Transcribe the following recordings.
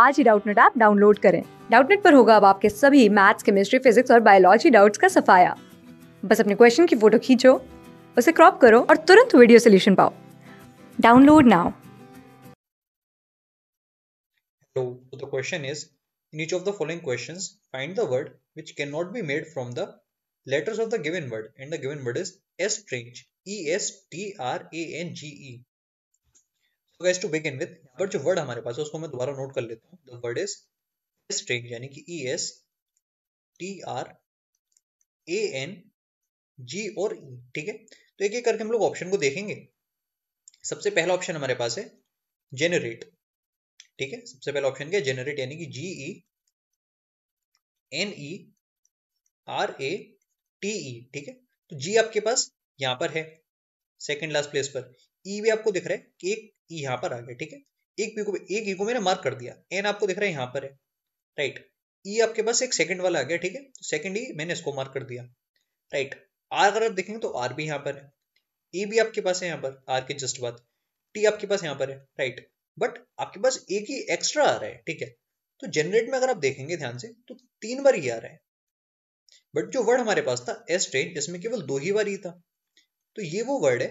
आज ही Doubtnut app download करें डाउटनेट पर होगा अब आपके सभी मैथ्स केमिस्ट्री फिजिक्स और बायोलॉजी डाउट्स का सफाया बस अपने क्वेश्चन की फोटो खींचो उसे क्रॉप करो और तुरंत वीडियो सोल्यूशन पाओ download now So the question is, in each of the following questions, find the word which cannot be made from the letters of the given word and the given word is estrange, E-S-T-R-A-N-G-E. तो guys to begin with यहाँ पर जो word हमारे पास है उसको मैं दोबारा note कर लेता हूँ द वर्ड इज स्ट्रिंग यानी कि E S T R A N G और ई e, ठीक है तो एक एक करके हम लोग ऑप्शन को देखेंगे सबसे पहला ऑप्शन हमारे पास है जेनरेट ठीक है सबसे पहला ऑप्शन क्या है जेनरेट यानी कि G E N E R A T E ठीक है तो जी आपके पास यहां पर है सेकेंड लास्ट प्लेस पर ई e भी आपको दिख रहा है एक ई e यहाँ पर आ गया ठीक है एक पी को एक ई e को मैंने मार्क कर दिया एन आपको दिख रहा है यहाँ पर है राइट ई आपके पास एक सेकंड वाला आ गया ठीक है तो सेकंड ई मैंने इसको मार्क कर दिया राइट आर अगर आप देखेंगे तो आर भी यहाँ पर है ए भी आपके पास है यहाँ पर आर के जस्ट बाद टी आपके पास यहाँ पर है राइट बट आपके पास एक ही एक्स्ट्रा आ रहा है ठीक है तो जनरेट में अगर आप देखेंगे ध्यान से तो तीन बार ही आ रहा है बट जो वर्ड हमारे पास था एस ट्रेन इसमें केवल दो ही बार ही था तो ये वो वर्ड है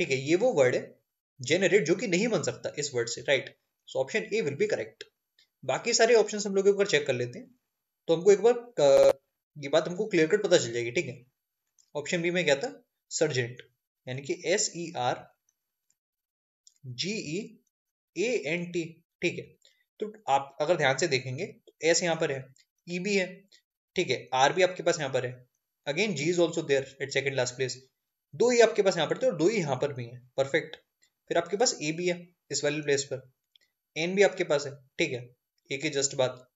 ठीक है ये वो वर्ड है जेनरेट जो कि नहीं बन सकता इस वर्ड से right so option A will be correct बाकी सारे ऑप्शन हम लोग एक बार चेक कर लेते हैं तो हमको एक बार ये बात हमको क्लियर कट पता चल जाएगी ठीक है ऑप्शन बी में क्या था सर्जेंट यानी कि S E R G E A N T ठीक है तो आप अगर ध्यान से देखेंगे तो एस यहाँ पर है ई e भी है ठीक है आर भी आपके पास यहाँ पर है again G is also there at second last place दो ही आपके पास यहाँ पर थे और दो ही यहाँ पर भी है परफेक्ट फिर आपके पास ए भी है इस वाली प्लेस पर एन भी आपके पास है ठीक है ए के जस्ट बाद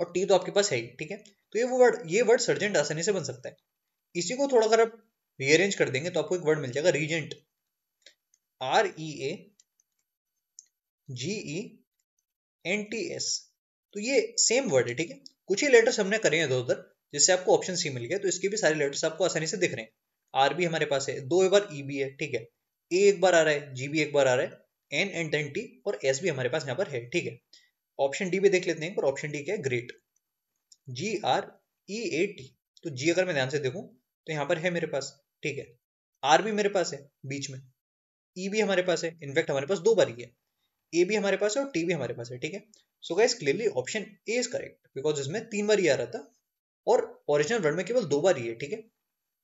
और टी तो आपके पास है ही ठीक है तो ये वो वर्ड ये वर्ड सर्जेंट आसानी से बन सकता है इसी को थोड़ा अगर आप रीअरेंज कर देंगे तो आपको एक वर्ड मिल जाएगा regents R E A G E N T S तो ये सेम वर्ड है ठीक है कुछ ही लेटर्स हमने करे हैं दो उधर जिससे आपको ऑप्शन सी मिल गया तो इसके भी सारे लेटर्स आपको आसानी से दिख रहे हैं आरबी हमारे पास है दो बार ईबी e है ठीक है ए एक बार आ रहा है बी एक बार आ रहा है एन एंड एन टी और एस भी हमारे पास यहाँ पर है ठीक है ऑप्शन डी भी देख लेते हैं पर ऑप्शन डी क्या है great G R E A T तो जी अगर मैं ध्यान से देखूं तो यहाँ पर है मेरे पास ठीक है आर भी मेरे पास है बीच में ई e भी हमारे पास है इनफैक्ट हमारे पास दो बार ही है ए भी हमारे पास है और टी भी हमारे पास है ठीक है so guys clearly option A is correct because इसमें तीन बार ही e आ रहा था और ओरिजिनल वर्ड में केवल दो बार ही है ठीक है